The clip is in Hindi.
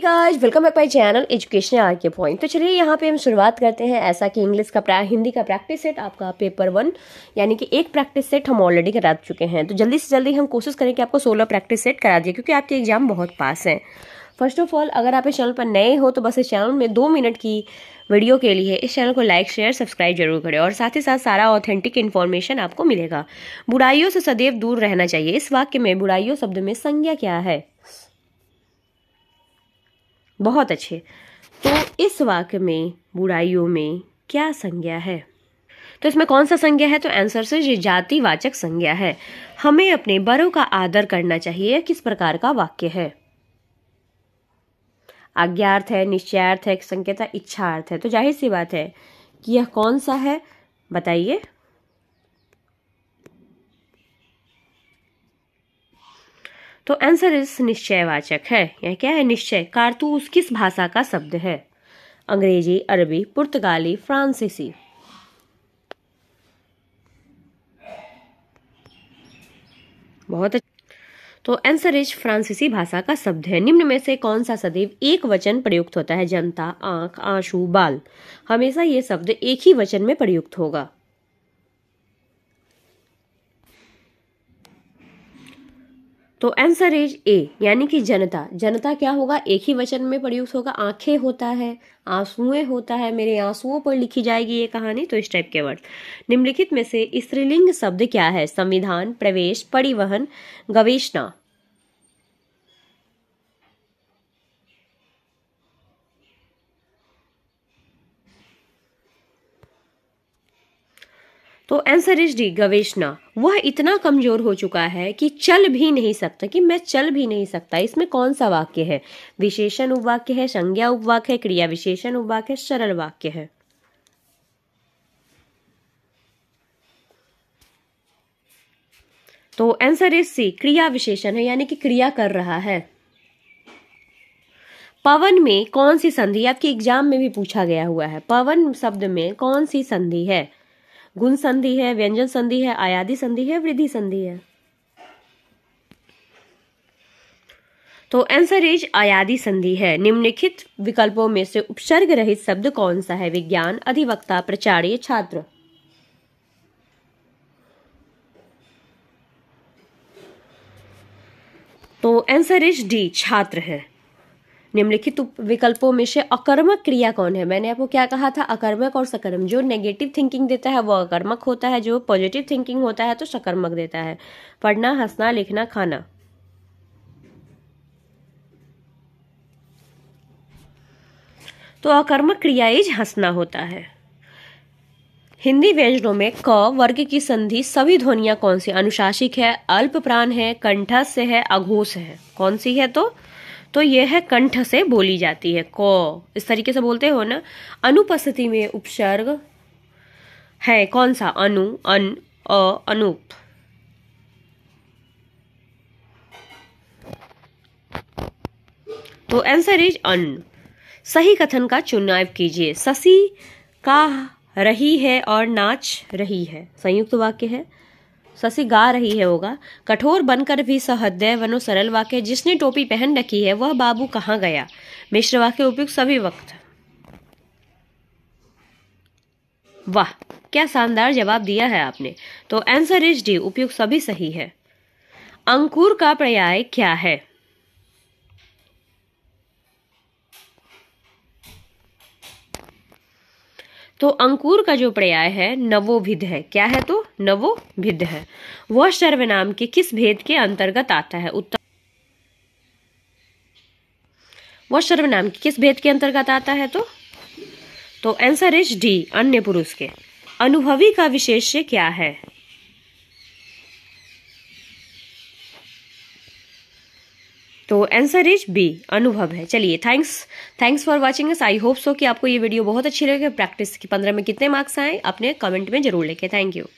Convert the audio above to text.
guys welcome back my channel education R K point तो चलिए यहाँ पे हम शुरुआत करते हैं ऐसा कि इंग्लिश का हिंदी का प्रैक्टिस सेट आपका पेपर वन यानी कि एक प्रैक्टिस सेट हम ऑलरेडी करा चुके हैं तो जल्दी से जल्दी हम कोशिश करें कि आपको सोलह प्रैक्टिस सेट करा दिए क्योंकि आपके एग्जाम बहुत पास हैं फर्स्ट ऑफ ऑल अगर आप इस चैनल पर नए हो तो बस इस चैनल में दो मिनट की वीडियो के लिए इस चैनल को लाइक शेयर सब्सक्राइब जरूर करें और साथ ही साथ सारा ऑथेंटिक इन्फॉर्मेशन आपको मिलेगा बुराइयों से सदैव दूर रहना चाहिए इस वाक्य में बुराइयों शब्द में संज्ञा क्या है बहुत अच्छे तो इस वाक्य में बुराइयों में क्या संज्ञा है तो इसमें कौन सा संज्ञा है तो आंसर से ये जातिवाचक संज्ञा है हमें अपने बड़ों का आदर करना चाहिए किस प्रकार का वाक्य है आज्ञार्थ है निश्चयार्थ है इच्छा अर्थ है तो जाहिर सी बात है कि यह कौन सा है बताइए तो आंसर इस निश्चयवाचक है यह क्या है निश्चय कारतूस किस भाषा का शब्द है अंग्रेजी अरबी पुर्तगाली फ्रांसीसी बहुत अच्छा तो आंसर इज फ्रांसीसी भाषा का शब्द है निम्न में से कौन सा सदैव एक वचन प्रयुक्त होता है जनता आंख आंसू बाल हमेशा ये शब्द एक ही वचन में प्रयुक्त होगा तो आंसर इज ए यानी कि जनता जनता क्या होगा एक ही वचन में प्रयुक्त होगा आंखें होता है आंसुएं होता है मेरे आंसुओं पर लिखी जाएगी ये कहानी तो इस टाइप के वर्ड निम्नलिखित में से स्त्रीलिंग शब्द क्या है संविधान प्रवेश परिवहन गवेशना तो आंसर इज डी गवेशना वह इतना कमजोर हो चुका है कि चल भी नहीं सकता कि मैं चल भी नहीं सकता इसमें कौन सा वाक्य है विशेषण उपवाक्य है संज्ञा उपवाक्य है क्रिया विशेषण उपवाक्य है सरल वाक्य है तो आंसर इज सी क्रिया विशेषण है यानी कि क्रिया कर रहा है पवन में कौन सी संधि आपके एग्जाम में भी पूछा गया हुआ है पवन शब्द में कौन सी संधि है गुण संधि है व्यंजन संधि है आयादि संधि है वृद्धि संधि है तो आंसर इज आयादी संधि है निम्नलिखित विकल्पों में से उपसर्ग रहित शब्द कौन सा है विज्ञान अधिवक्ता प्रचार्य छात्र तो आंसर इज डी छात्र है निम्नलिखित विकल्पों में से अकर्मक क्रिया कौन है मैंने आपको क्या कहा था अकर्मक और सकर्म जो नेगेटिव थिंकिंग देता है वो अकर्मक होता है जो पॉजिटिव थिंकिंग होता है तो सकर्मक देता है पढ़ना हंसना लिखना खाना तो अकर्मक क्रिया इज हंसना होता है हिंदी व्यंजनों में क वर्ग की संधि सभी ध्वनियां कौन सी अनुशासिक है अल्प प्राण है कंठस्थ है अघोष है कौन सी है तो तो यह है कंठ से बोली जाती है क इस तरीके से बोलते हो ना अनुपस्थिति में उपसर्ग है कौन सा अनु अन अ अनुप तो आंसर इज अन सही कथन का चुनाव कीजिए शशि का रही है और नाच रही है संयुक्त वाक्य है ससि गा रही है होगा कठोर बनकर भी सहृदय वनो सरल वाक्य जिसने टोपी पहन रखी है वह बाबू कहाँ गया मिश्र वाक्य उपयुक्त सभी वक्त वाह क्या शानदार जवाब दिया है आपने तो आंसर इज डी उपयुक्त सभी सही है अंकुर का पर्याय क्या है तो अंकुर का जो पर्याय है नवोभिद है क्या है तो नवोभिद है वह सर्वनाम के किस भेद के अंतर्गत आता है उत्तर वह सर्वनाम के किस भेद के अंतर्गत आता है तो तो आंसर इज डी अन्य पुरुष के अनुभवी का विशेष्य क्या है तो आंसर इज बी अनुभव है चलिए थैंक्स थैंक्स फॉर वॉचिंग एस आई होप सो कि आपको ये वीडियो बहुत अच्छी लगे प्रैक्टिस की पंद्रह में कितने मार्क्स आए अपने कमेंट में जरूर लिखें थैंक यू